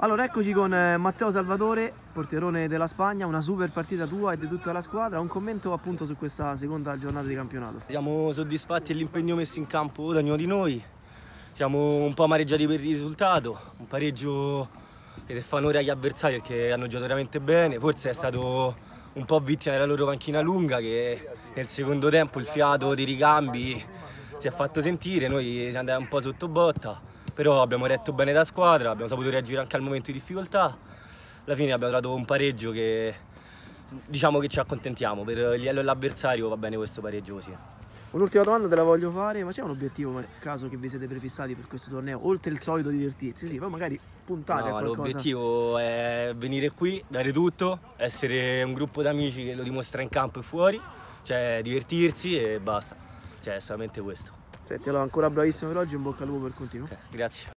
Allora eccoci con eh, Matteo Salvatore, porterone della Spagna, una super partita tua e di tutta la squadra, un commento appunto su questa seconda giornata di campionato. Siamo soddisfatti dell'impegno messo in campo da ognuno di noi, siamo un po' amareggiati per il risultato, un pareggio che fa onore agli avversari perché hanno giocato veramente bene, forse è stato un po' vittima della loro panchina lunga che nel secondo tempo il fiato dei ricambi si è fatto sentire, noi siamo andati un po' sotto botta però abbiamo retto bene da squadra, abbiamo saputo reagire anche al momento di difficoltà, alla fine abbiamo trovato un pareggio che diciamo che ci accontentiamo, per il livello dell'avversario va bene questo pareggio così. Un'ultima domanda te la voglio fare, ma c'è un obiettivo nel caso che vi siete prefissati per questo torneo? Oltre il solito divertirsi, sì, poi magari puntate no, a qualcosa. L'obiettivo è venire qui, dare tutto, essere un gruppo d'amici che lo dimostra in campo e fuori, cioè divertirsi e basta, cioè è solamente questo. Senti, allora ancora bravissimo per oggi, in bocca al lupo per continuare. Okay, grazie.